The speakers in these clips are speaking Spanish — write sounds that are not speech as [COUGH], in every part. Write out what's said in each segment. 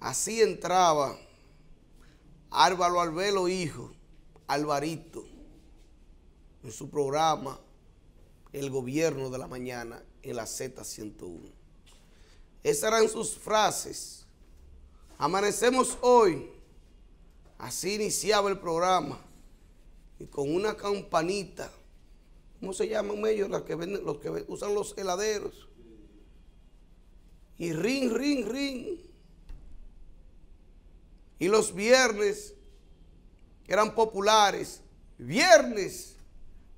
Así entraba Álvaro Albelo Hijo, Alvarito, en su programa El Gobierno de la Mañana en la Z101. Esas eran sus frases. Amanecemos hoy. Así iniciaba el programa. Y con una campanita. ¿Cómo se llaman ellos? que los que usan los heladeros. Y ring, ring, ring. Y los viernes eran populares, viernes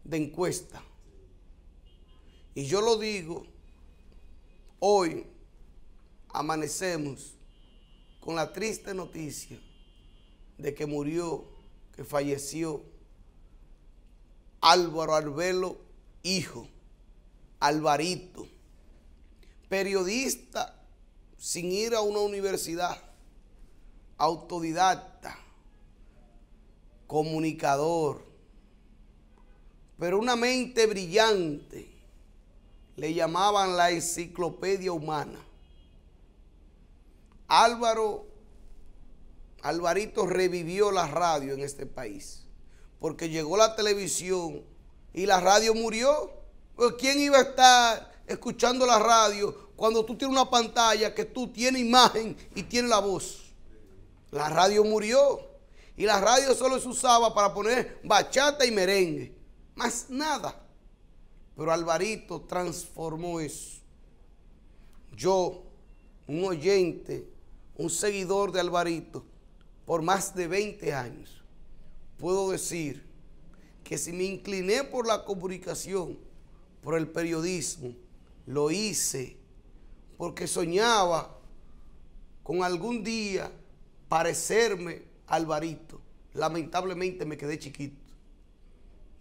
de encuesta. Y yo lo digo, hoy amanecemos con la triste noticia de que murió, que falleció Álvaro Arbelo, hijo, Alvarito, periodista sin ir a una universidad autodidacta, comunicador, pero una mente brillante. Le llamaban la enciclopedia humana. Álvaro, Alvarito revivió la radio en este país, porque llegó la televisión y la radio murió. Pues, ¿Quién iba a estar escuchando la radio cuando tú tienes una pantalla que tú tienes imagen y tienes la voz? La radio murió. Y la radio solo se usaba para poner bachata y merengue. Más nada. Pero Alvarito transformó eso. Yo, un oyente, un seguidor de Alvarito, por más de 20 años, puedo decir que si me incliné por la comunicación, por el periodismo, lo hice porque soñaba con algún día parecerme Alvarito. Lamentablemente me quedé chiquito.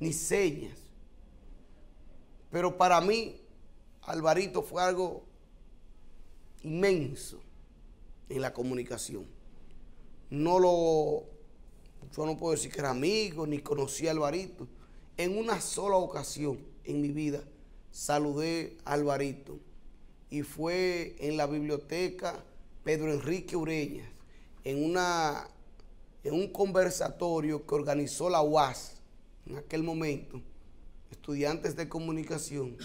Ni señas. Pero para mí, Alvarito fue algo inmenso en la comunicación. No lo, yo no puedo decir que era amigo, ni conocí a Alvarito. En una sola ocasión en mi vida saludé a Alvarito y fue en la biblioteca Pedro Enrique Ureñas en, una, en un conversatorio que organizó la UAS en aquel momento, estudiantes de comunicación,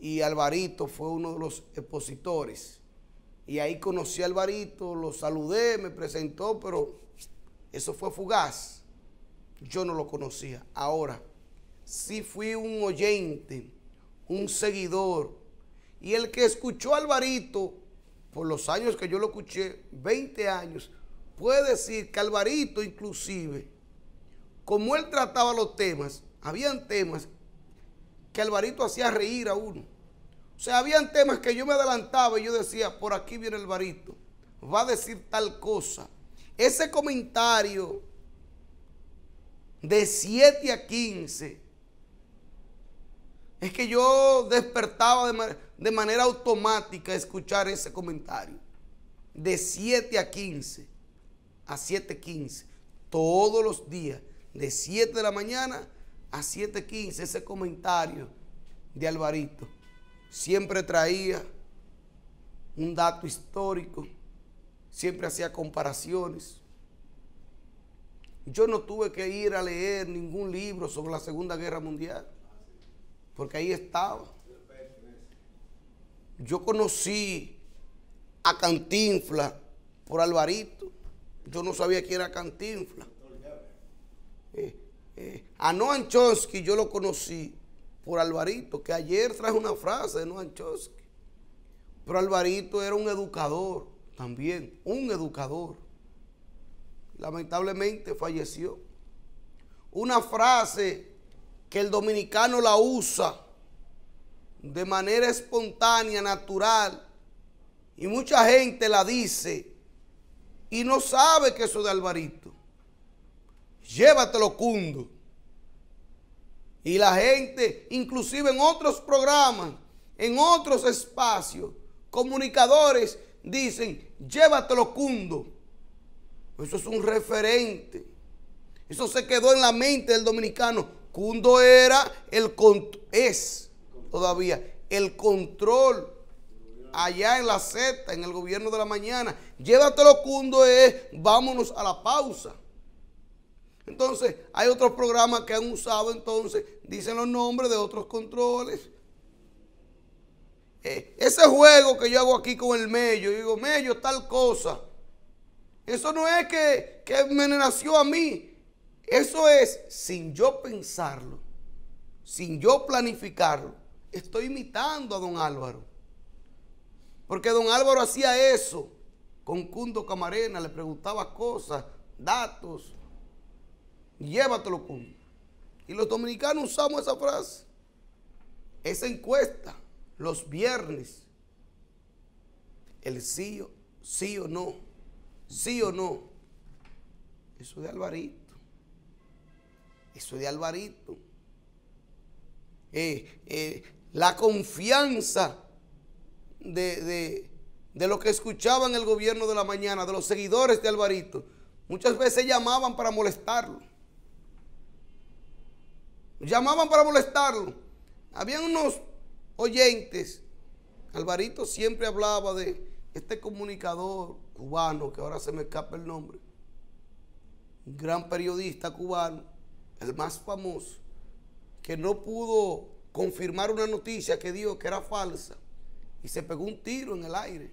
y Alvarito fue uno de los expositores. Y ahí conocí a Alvarito, lo saludé, me presentó, pero eso fue fugaz. Yo no lo conocía. Ahora, sí fui un oyente, un seguidor. Y el que escuchó a Alvarito, por los años que yo lo escuché, 20 años, puede decir que Alvarito inclusive, como él trataba los temas, habían temas que Alvarito hacía reír a uno. O sea, habían temas que yo me adelantaba y yo decía, por aquí viene Alvarito, va a decir tal cosa. Ese comentario de 7 a 15, es que yo despertaba de, manera automática escuchar ese comentario, de 7 a 15 a 7.15, todos los días, de 7 de la mañana a 7.15, ese comentario de Alvarito siempre traía un dato histórico, siempre hacía comparaciones. Yo no tuve que ir a leer ningún libro sobre la Segunda Guerra Mundial, porque ahí estaba. Yo conocí a Cantinfla por Alvarito. Yo no sabía quién era Cantinfla. Eh, eh, a Noan Chomsky yo lo conocí por Alvarito, que ayer trae una frase de Noan Chomsky. Pero Alvarito era un educador también, un educador. Lamentablemente falleció. Una frase que el dominicano la usa de manera espontánea, natural, y mucha gente la dice y no sabe que eso de Alvarito. Llévatelo cundo. Y la gente, inclusive en otros programas, en otros espacios, comunicadores dicen, llévatelo cundo. Eso es un referente. Eso se quedó en la mente del dominicano. Cundo era el es todavía el control allá en la Z, en el gobierno de la mañana. Llévatelo cundo es, eh, vámonos a la pausa. Entonces, hay otros programas que han usado, entonces, dicen los nombres de otros controles. Eh, ese juego que yo hago aquí con el mello, yo digo, mello, tal cosa. Eso no es que, que me nació a mí. Eso es sin yo pensarlo, sin yo planificarlo. Estoy imitando a don Álvaro. Porque don Álvaro hacía eso. Con Cundo Camarena le preguntaba cosas, datos. Llévatelo, Cundo. Y los dominicanos usamos esa frase. Esa encuesta, los viernes. El sí o, sí o no. Sí o no. Eso de Alvarito. Eso de Alvarito. Eh, eh, la confianza de, lo que escuchaban el gobierno de la mañana, de los seguidores de Alvarito. Muchas veces llamaban para molestarlo. Llamaban para molestarlo. Habían unos oyentes. Alvarito siempre hablaba de este comunicador cubano, que ahora se me escapa el nombre. Un gran periodista cubano, el más famoso, que no pudo confirmar una noticia que dijo que era falsa y se pegó un tiro en el aire.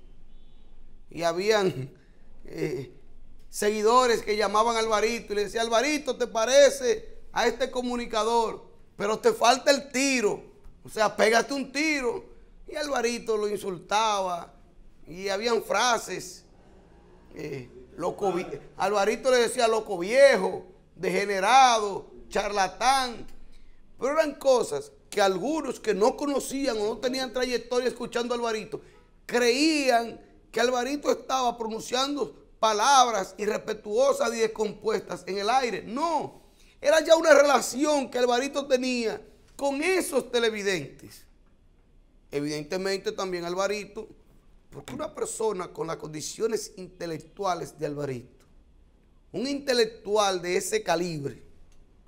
Y habían [LAUGHS] eh, seguidores que llamaban a Alvarito y le decían, Alvarito, ¿te parece a este comunicador? Pero te falta el tiro. O sea, pégate un tiro. Y Alvarito lo insultaba. Y habían frases. Eh, loco, Alvarito le decía loco viejo, degenerado, charlatán. Pero eran cosas que algunos que no conocían o no tenían trayectoria escuchando a Alvarito, creían que Alvarito estaba pronunciando palabras irrespetuosas y descompuestas en el aire. No, era ya una relación que Alvarito tenía con esos televidentes. Evidentemente también Alvarito, porque una persona con las condiciones intelectuales de Alvarito, un intelectual de ese calibre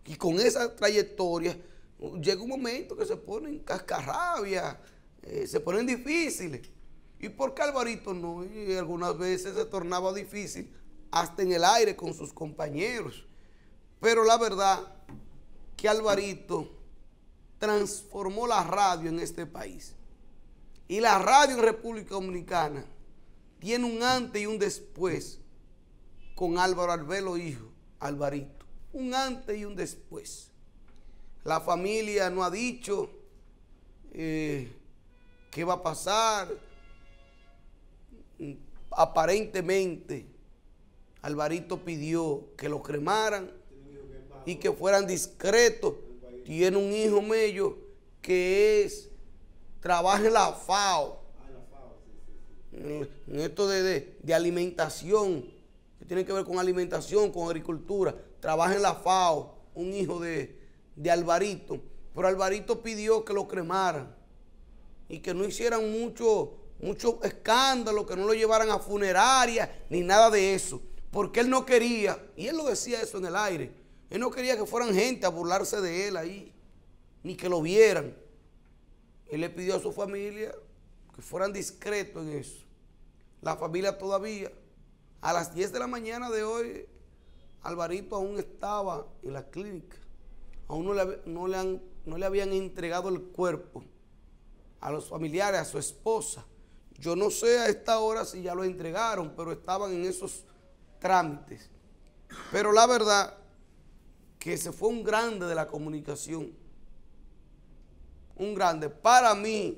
y con esa trayectoria, llega un momento que se ponen cascarrabias, eh, se ponen difíciles. ¿Y por qué Alvarito no? Y algunas veces se tornaba difícil hasta en el aire con sus compañeros. Pero la verdad que Alvarito transformó la radio en este país. Y la radio en República Dominicana tiene un antes y un después con Álvaro Arbelo, hijo, Alvarito. Un antes y un después. La familia no ha dicho eh, qué va a pasar. Aparentemente, Alvarito pidió que lo cremaran y que fueran discretos. Tiene un hijo medio que es, trabaja en la FAO, en esto de, de alimentación, que tiene que ver con alimentación, con agricultura. Trabaja en la FAO, un hijo de, de Alvarito, pero Alvarito pidió que lo cremaran y que no hicieran mucho, mucho escándalo, que no lo llevaran a funeraria ni nada de eso, porque él no quería, y él lo decía eso en el aire, él no quería que fueran gente a burlarse de él ahí, ni que lo vieran. Él le pidió a su familia que fueran discretos en eso. La familia todavía, a las 10 de la mañana de hoy, Alvarito aún estaba en la clínica aún no le, no le habían entregado el cuerpo a los familiares, a su esposa. Yo no sé a esta hora si ya lo entregaron, pero estaban en esos trámites. Pero la verdad que se fue un grande de la comunicación. Un grande. Para mí,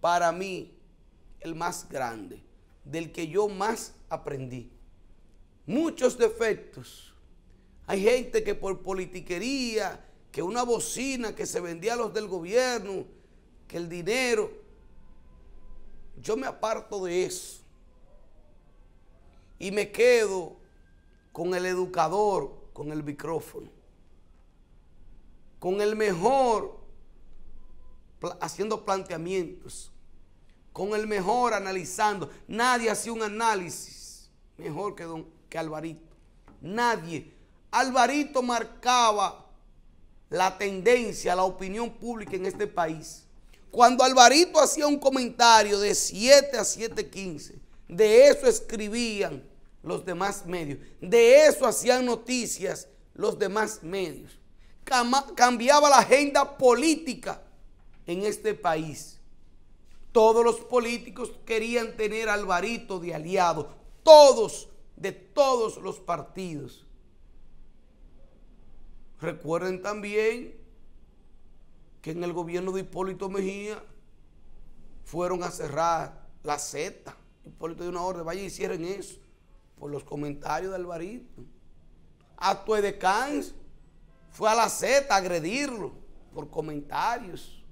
para mí, el más grande, del que yo más aprendí. Muchos defectos, hay gente que por politiquería, que una bocina que se vendía a los del gobierno, que el dinero. Yo me aparto de eso. Y me quedo con el educador, con el micrófono. Con el mejor haciendo planteamientos. Con el mejor analizando. Nadie hace un análisis mejor que, don, que Alvarito. Nadie Alvarito marcaba la tendencia, la opinión pública en este país. Cuando Alvarito hacía un comentario de 7 a 7.15, de eso escribían los demás medios, de eso hacían noticias los demás medios. cambiaba la agenda política en este país. Todos los políticos querían tener a Alvarito de aliado, todos, de todos los partidos. Recuerden también que en el gobierno de Hipólito Mejía fueron a cerrar la Z. Hipólito dio una orden, vaya hicieron eso por los comentarios de Alvarito. Acto de Cans fue a la Z a agredirlo por comentarios.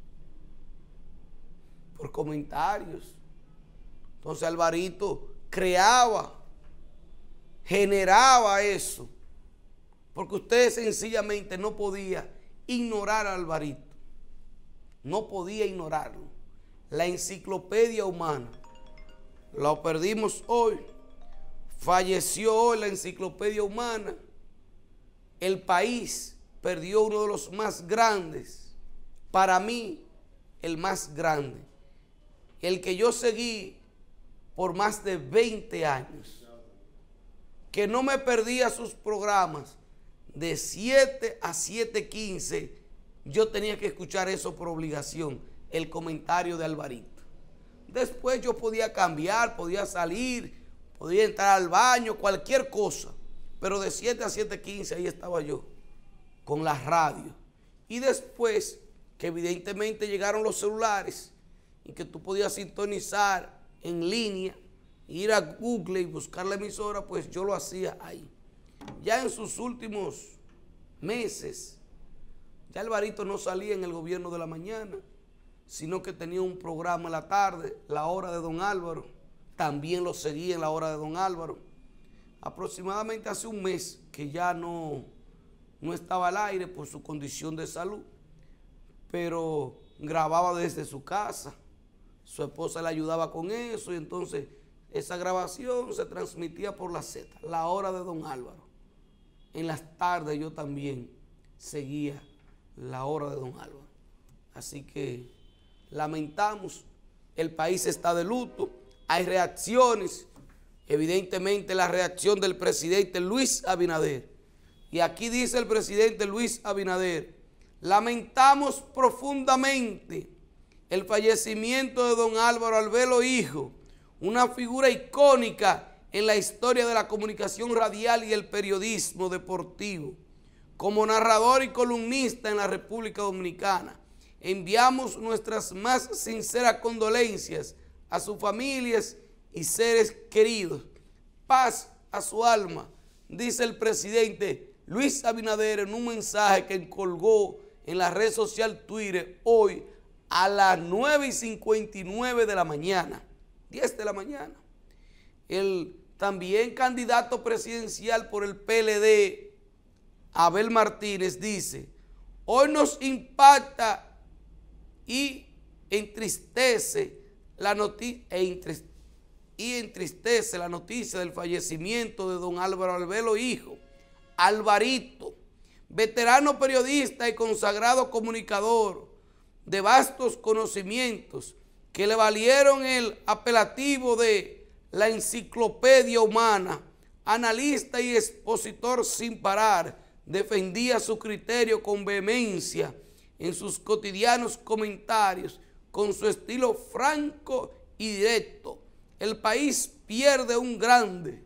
Por comentarios. Entonces Alvarito creaba, generaba eso porque usted sencillamente no podía ignorar a Alvarito. No podía ignorarlo. La enciclopedia humana. La perdimos hoy. Falleció hoy la enciclopedia humana. El país perdió uno de los más grandes. Para mí, el más grande. El que yo seguí por más de 20 años. Que no me perdía sus programas de 7 a 7.15 yo tenía que escuchar eso por obligación, el comentario de Alvarito. Después yo podía cambiar, podía salir, podía entrar al baño, cualquier cosa. Pero de 7 a 7.15 ahí estaba yo, con la radio. Y después, que evidentemente llegaron los celulares y que tú podías sintonizar en línea, ir a Google y buscar la emisora, pues yo lo hacía ahí. Ya en sus últimos meses, ya Alvarito no salía en el gobierno de la mañana, sino que tenía un programa en la tarde, la hora de don Álvaro. También lo seguía en la hora de don Álvaro. Aproximadamente hace un mes que ya no, no estaba al aire por su condición de salud, pero grababa desde su casa. Su esposa le ayudaba con eso y entonces esa grabación se transmitía por la Z, la hora de don Álvaro en las tardes yo también seguía la hora de don Álvaro. Así que lamentamos, el país está de luto, hay reacciones, evidentemente la reacción del presidente Luis Abinader. Y aquí dice el presidente Luis Abinader, lamentamos profundamente el fallecimiento de don Álvaro Albelo Hijo, una figura icónica en la historia de la comunicación radial y el periodismo deportivo. Como narrador y columnista en la República Dominicana, enviamos nuestras más sinceras condolencias a sus familias y seres queridos. Paz a su alma, dice el presidente Luis Abinader en un mensaje que colgó en la red social Twitter hoy a las 9 y 59 de la mañana, 10 de la mañana. El también candidato presidencial por el PLD, Abel Martínez, dice, hoy nos impacta y entristece la noticia, e la noticia del fallecimiento de don Álvaro Albelo, hijo, Alvarito, veterano periodista y consagrado comunicador de vastos conocimientos que le valieron el apelativo de la enciclopedia humana, analista y expositor sin parar, defendía su criterio con vehemencia en sus cotidianos comentarios, con su estilo franco y directo. El país pierde un grande.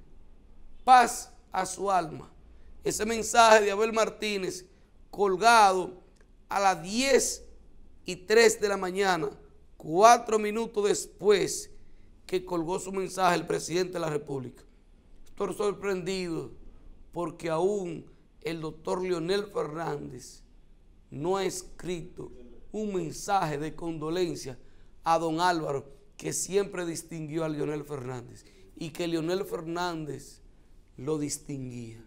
Paz a su alma. Ese mensaje de Abel Martínez colgado a las 10 y 3 de la mañana, cuatro minutos después que colgó su mensaje el presidente de la República. Estoy sorprendido porque aún el doctor Leonel Fernández no ha escrito un mensaje de condolencia a don Álvaro, que siempre distinguió a Leonel Fernández y que Leonel Fernández lo distinguía.